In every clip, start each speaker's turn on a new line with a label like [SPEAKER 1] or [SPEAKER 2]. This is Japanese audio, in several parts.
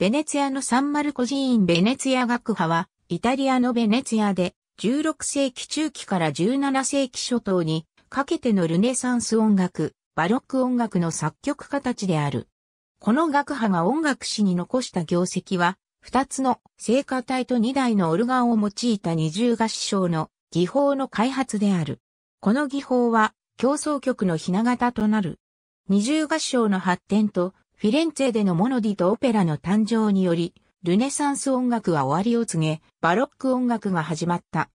[SPEAKER 1] ベネツィアのサンマルコ寺院ベネツィア学派は、イタリアのベネツィアで、16世紀中期から17世紀初頭に、かけてのルネサンス音楽、バロック音楽の作曲家たちである。この学派が音楽史に残した業績は、二つの聖歌隊と二台のオルガンを用いた二重合唱の技法の開発である。この技法は、競争曲のひな形となる。二重合唱の発展とフィレンツェでのモノディとオペラの誕生により、ルネサンス音楽は終わりを告げ、バロック音楽が始まった。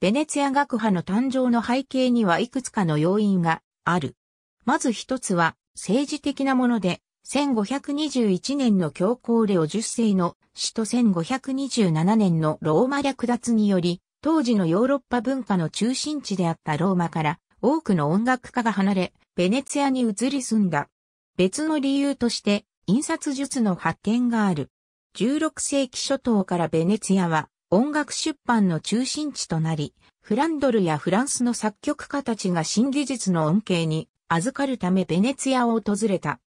[SPEAKER 1] ベネツィア学派の誕生の背景にはいくつかの要因がある。まず一つは政治的なもので、1521年の教皇レオ10世の死と1527年のローマ略奪により、当時のヨーロッパ文化の中心地であったローマから多くの音楽家が離れ、ベネツィアに移り住んだ。別の理由として、印刷術の発展がある。16世紀初頭からベネツィアは音楽出版の中心地となり、フランドルやフランスの作曲家たちが新技術の恩恵に預かるためベネツィアを訪れた。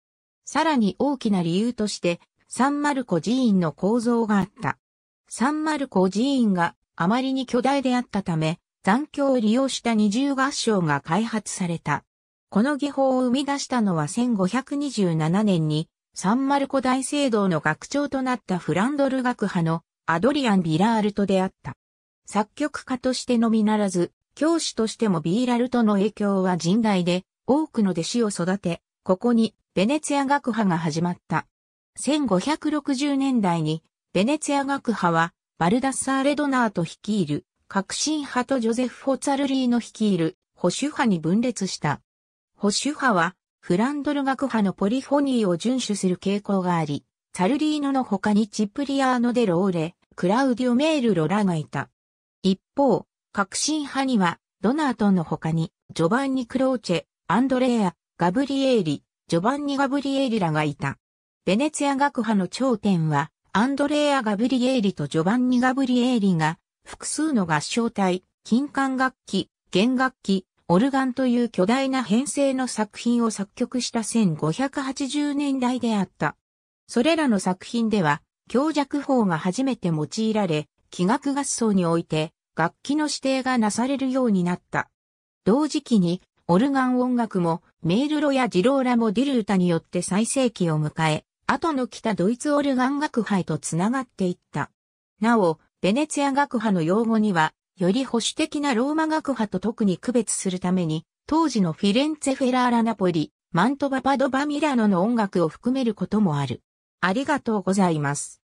[SPEAKER 1] さらに大きな理由として、サンマルコ寺院の構造があった。サンマルコ寺院があまりに巨大であったため、残響を利用した二重合唱が開発された。この技法を生み出したのは1527年にサンマルコ大聖堂の学長となったフランドル学派のアドリアン・ビラールトであった。作曲家としてのみならず、教師としてもビーラルトの影響は甚大で、多くの弟子を育て、ここにベネツィア学派が始まった。1560年代に、ベネツィア学派は、バルダッサー・レドナーと率いる、革新派とジョゼフ・ホツァルリーの率いる、保守派に分裂した。保守派は、フランドル学派のポリフォニーを遵守する傾向があり、サルリーノの他にチップリアーノ・デ・ローレ、クラウディオ・メール・ロラがいた。一方、革新派には、ドナートンの他に、ジョバンニ・クローチェ、アンドレア、ガブリエーリ、ジョバンニ・ガブリエーリらがいた。ベネツィア学派の頂点は、アンドレア・ガブリエーリとジョバンニ・ガブリエーリが、複数の合唱隊、金管楽器、弦楽器、オルガンという巨大な編成の作品を作曲した1580年代であった。それらの作品では、強弱法が初めて用いられ、器楽合奏において、楽器の指定がなされるようになった。同時期に、オルガン音楽も、メールロやジローラもディルータによって最盛期を迎え、後の北ドイツオルガン学派へと繋がっていった。なお、ベネツィア学派の用語には、より保守的なローマ学派と特に区別するために、当時のフィレンツェ・フェラーラ・ナポリ、マントバ・パドバ・ミラノの音楽を含めることもある。ありがとうございます。